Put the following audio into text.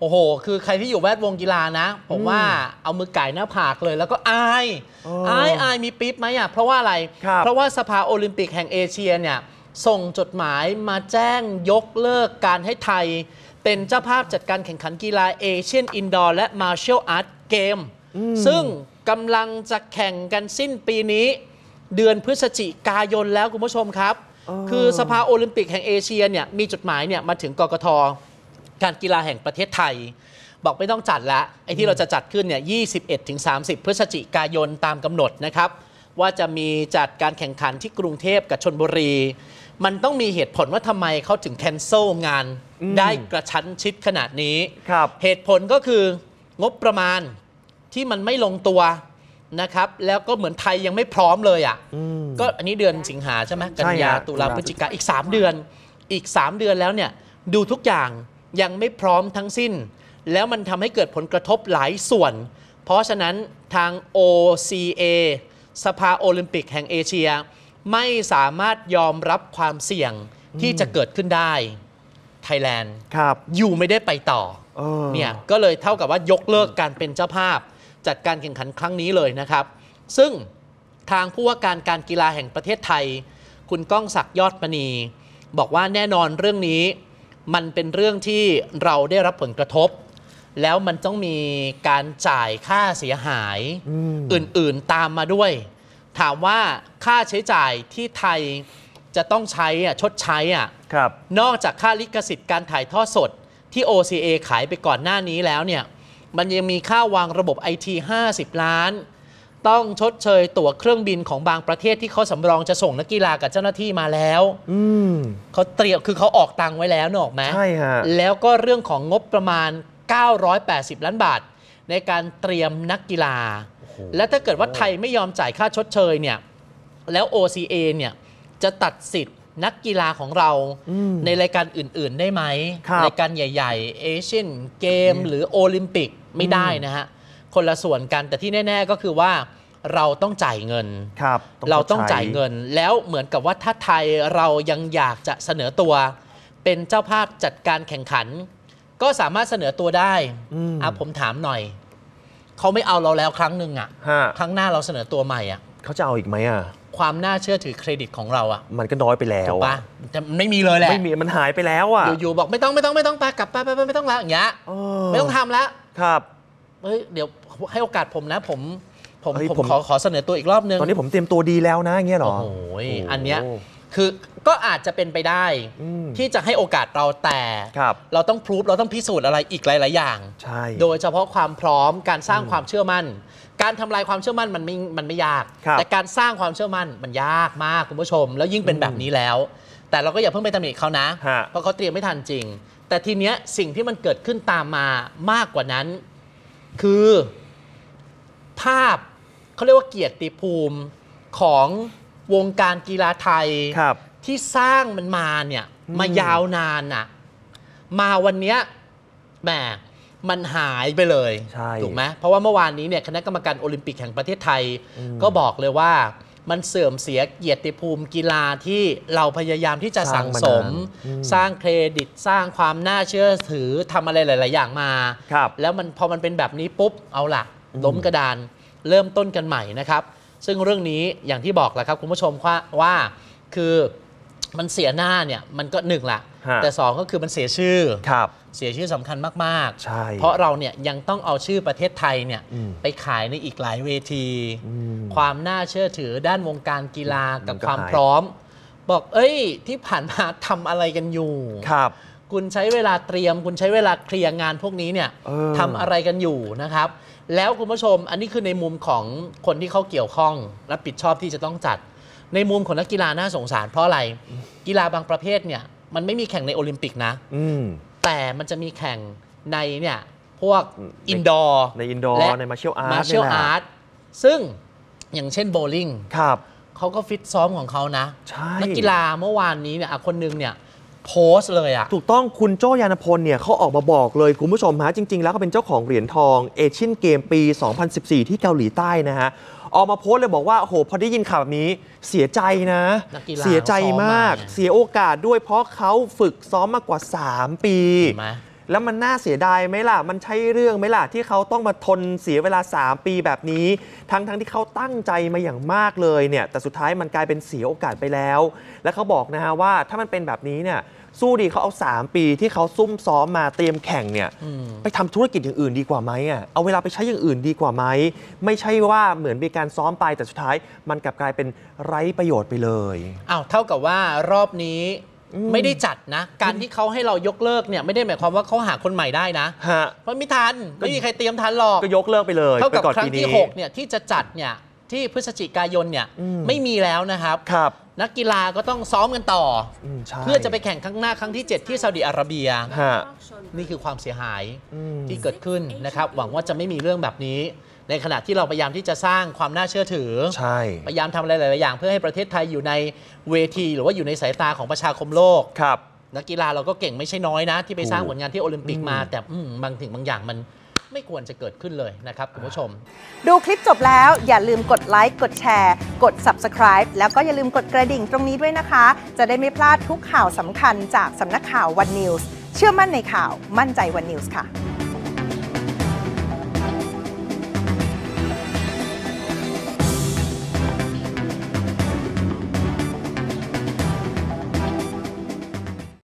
โอ้โห คือใครที่อยู่แวดวงกีฬานะ ผมว่าเอามือไก่หน้าผากเลยแล้วก็อาย อาย อายมีปิ๊บไหมอ่ะ เพราะว่าอะไร เพราะว่าสภาโอลิมปิกแห่งเอเชียเนี่ยส่งจดหมายมาแจ้งยกเลิกการให้ไทย เป็นเจ้าภาพจัดการแข่งขันกีฬาเอเชียนอินดอร์และมาร์เชลอาร์ตเกมซึ่งกำลังจะแข่งกันสิ้นปีนี้ เดือนพฤศจิกายนแล้วคุณผู้ชมครับคือสภาโอลิมปิกแห่งเอเชียเนี่ยมีจดหมายเนี่ยมาถึงกกทการกีฬาแห่งประเทศไทย บอกไม่ต้องจัดละไอ้ที่เราจะจัดขึ้นเนี่ย21-30 พฤศจิกายนตามกำหนดนะครับ ว่าจะมีจัดการแข่งขันที่กรุงเทพกับชนบุรี มันต้องมีเหตุผลว่าทำไมเขาถึงแคนเซิลงานได้กระชั้นชิดขนาดนี้เหตุผลก็คืองบประมาณที่มันไม่ลงตัวนะครับ แล้วก็เหมือนไทยยังไม่พร้อมเลยอะ่ะก็อันนี้เดือนสิงหาใช่ไหมกันยาตุลาพฤศจิกาอีก 3 เดือนอีก 3 เดือนแล้วเนี่ยดูทุกอย่างยังไม่พร้อมทั้งสิ้น แล้วมันทำให้เกิดผลกระทบหลายส่วน เพราะฉะนั้นทาง OCA สภาโอลิมปิกแห่งเอเชีย ไม่สามารถยอมรับความเสี่ยงที่จะเกิดขึ้นได้ไทยแลนด์ครับอยู่ไม่ได้ไปต่อเอเนี่ยก็เลยเท่ากับว่ายกเลิกการเป็นเจ้าภาพ จัดการแข่งขันครั้งนี้เลยนะครับ ซึ่งทางผู้ว่าการการกีฬาแห่งประเทศไทย คุณก้องศักดิ์ยอดมณี บอกว่าแน่นอนเรื่องนี้มันเป็นเรื่องที่เราได้รับผลกระทบ แล้วมันต้องมีการจ่ายค่าเสียหายอื่นๆตามมาด้วย ถามว่าค่าใช้จ่ายที่ไทยจะต้องใช้อะชดใช้อะนอกจากค่าลิขสิทธิ์การถ่ายทอดสดที่ OCA ขายไปก่อนหน้านี้แล้วเนี่ยมันยังมีค่าวางระบบไอที50 ล้านต้องชดเชยตั๋วเครื่องบินของบางประเทศที่เขาสำรองจะส่งนักกีฬากับเจ้าหน้าที่มาแล้วอืมเขาเตรียมคือเขาออกตังไว้แล้วนอกไหมใช่ฮะ แล้วก็เรื่องของงบประมาณ 980 ล้านบาท ในการเตรียมนักกีฬา และถ้าเกิดว่าไทยไม่ยอมจ่ายค่าชดเชยเนี่ยแล้ว OCA เนี่ย จะตัดสิทธิ์นักกีฬาของเราในรายการอื่น ๆ ได้ไหมรายการใหญ่ๆ เอเชียนเกมหรือโอลิมปิกไม่ได้นะฮะคนละส่วนกันแต่ที่แน่ ๆก็คือว่าเราต้องจ่ายเงิน ครับ เราต้องจ่ายเงินแล้วเหมือนกับว่าถ้าไทยเรายังอยากจะเสนอตัว เป็นเจ้าภาพจัดการแข่งขัน ก็สามารถเสนอตัวได้อ่ะผมถามหน่อย เขาไม่เอาเราแล้วครั้งหนึ่งอ่ะะครั้งหน้าเราเสนอตัวใหม่อ่ะเขาจะเอาอีกไหมอ่ะความน่าเชื่อถือเครดิตของเราอ่ะ มันก็น้อยไปแล้ถูวกปะ่ะแต่มันไม่มีเลยแหละไม่มีมันหายไปแล้วอ่ะ อยู่ๆบอกไม่ต้องไม่ต้องไม่ต้องไปกลับไปไปไปไม่ต้องแลวอย่างเงี้ยไม่ต้องทำล้วครับเฮ้ยเดี๋ยวให้โอกาสผมนะ ผมผมผมผมขอขอเสนอตัวอีกรอบนึง ตอนนี้ผมเตรียมตัวดีแล้วนะเงี้ยหรอโอ้โหอันเนี้ยคือก็อาจจะเป็นไปได้ที่จะให้โอกาสเราแต่รเราต้องพรูฟเราต้องพิสูจน์อะไรอีกหลาย ๆ อย่างใช่โดยเฉพาะความพร้อมการสร้างความเชื่อมั่น การทำลายความเชื่อมั่นมันไม่มันไม่ยาก แต่การสร้างความเชื่อมั่นมันยากมากคุณผู้ชม แล้วยิ่งเป็นแบบนี้แล้ว แต่เราก็อย่าเพิ่งไปตำหนิเขานะะเพราะเขาเตรียมไม่ทันจริง แต่ทีเนี้ยสิ่งที่มันเกิดขึ้นตามมามากกว่านั้นคือภาพเขาเรียกว่าเกียรติภูมิของวงการกีฬาไทยที่สร้างมันมาเนี่ย มายาวนานน่ะมาวันเนี้ยแหมมันหายไปเลย ถูกไหมเพราะว่าเมื่อวานนี้เนี่ยคณะกรรมการโอลิมปิกแห่งประเทศไทยก็บอกเลยว่ามันเสื่อมเสียเกียรติภูมิกีฬาที่เราพยายามที่จะสั่งสม สร้างเครดิตสร้างความน่าเชื่อถือทำอะไรหลาย ๆ อย่างมา แล้วมันพอมันเป็นแบบนี้ปุ๊บเอาละล้มกระดานเริ่มต้นกันใหม่นะครับ ซึ่งเรื่องนี้อย่างที่บอกแหละครับคุณผู้ชมว่าว่าคือมันเสียหน้าเนี่ยมันก็หนึ่งละแต่ 2 ก็คือมันเสียชื่อครับเสียชื่อสำคัญมากๆใช่เพราะเราเนี่ยยังต้องเอาชื่อประเทศไทยเนี่ยไปขายในอีกหลายเวทีความน่าเชื่อถือด้านวงการกีฬากับความพร้อม บอกเอ้ย ที่ผ่านมาทำอะไรกันอยู่ ครับ คุณใช้เวลาเตรียม คุณใช้เวลาเคลียร์งานพวกนี้เนี่ยทำอะไรกันอยู่นะครับ แล้วคุณผู้ชมอันนี้คือในมุมของคนที่เขาเกี่ยวข้องรับผิดชอบที่จะต้องจัดในมุมของนักกีฬาน่าสงสารเพราะอะไรกีฬาบางประเภทเนี่ยมันไม่มีแข่งในโอลิมปิกนะ อืมแต่มันจะมีแข่งในเนี่ยพวกอินดอร์ ในอินดอร์ ในมาเชียลอาร์ตมาเชียลอาร์ตซึ่งอย่างเช่นโบลิ่งครับเขาก็ฟิตซ้อมของเขานะ นักกีฬาเมื่อวานนี้เนี่ยคนนึงเนี่ยโพสเลยอะถูกต้องคุณโจยานพลเนี่ยเขาออกมาบอกเลยคุณผู้ชมฮะจริงๆแล้วเขาเป็นเจ้าของเหรียญทองเอเชียนเกมปี 2014 ที่เกาหลีใต้นะฮะออกมาโพสเลยบอกว่าโหพอได้ยินข่าวแบบนี้เสียใจนะนเสียใจมากเมาเสียโอกาสด้วยเพราะเขาฝึกซ้อมมากกว่า 3 ปี แล้วมันน่าเสียดายไหมล่ะ มันใช่เรื่องไหมล่ะที่เขาต้องมาทนเสียเวลา 3 ปีแบบนี้ทั้งทั้งที่เขาตั้งใจมาอย่างมากเลยเนี่ย แต่สุดท้ายมันกลายเป็นเสียโอกาสไปแล้ว และเขาบอกนะฮะว่าถ้ามันเป็นแบบนี้เนี่ยสู้ดีเขาเอา 3 ปีที่เขาซุ่มซ้อมมาเตรียมแข่งเนี่ยไปทำธุรกิจอย่างอื่นดีกว่าไหมอ่ะเอาเวลาไปใช้อย่างอื่น ดีกว่าไหมไม่ใช่ว่าเหมือนมีการซ้อมไปแต่สุดท้าย มันกลับกลายเป็นไร้ประโยชน์ไปเลยอ้าวเท่ากับว่ารอบนี้ไม่ได้จัดนะการที่เขาให้เรายกเลิกเนี่ยไม่ได้หมายความว่าเขาหาคนใหม่ได้นะเพราะไม่ทันไม่มีใครเตรียมทันหรอกก็ยกเลิกไปเลยเท่ากับครั้งที่6เนี่ยที่จะจัดเนี่ยที่พฤศจิกายนเนี่ย ไม่มีแล้วนะครับครับ นักกีฬาก็ต้องซ้อมกันต่อ เพื่อจะไปแข่งครั้งหน้าครั้งที่ 7 ที่ซาอุดิอาระเบียนี่คือความเสียหาย ที่เกิดขึ้นนะครับ หวังว่าจะไม่มีเรื่องแบบนี้ ในขณะที่เราพยายามที่จะสร้างความน่าเชื่อถือ พยายามทำอะไรหลาย ๆ อย่างเพื่อให้ประเทศไทยอยู่ในเวที หรือว่าอยู่ในสายตาของประชาคมโลกครับนักกีฬาเราก็เก่งไม่ใช่น้อยนะ ที่ไปสร้างผลงานที่โอลิมปิกมา แต่บางถึงบางอย่างมันไม่ควรจะเกิดขึ้นเลยนะครับ คุณผู้ชม ดูคลิปจบแล้วอย่าลืมกดไลค์ กดแชร์ กด subscribe แล้วก็อย่าลืมกดกระดิ่งตรงนี้ด้วยนะคะ จะได้ไม่พลาดทุกข่าวสำคัญจากสำนักข่าววันนิวส์เชื่อมั่นในข่าว มั่นใจวันนิวส์ค่ะ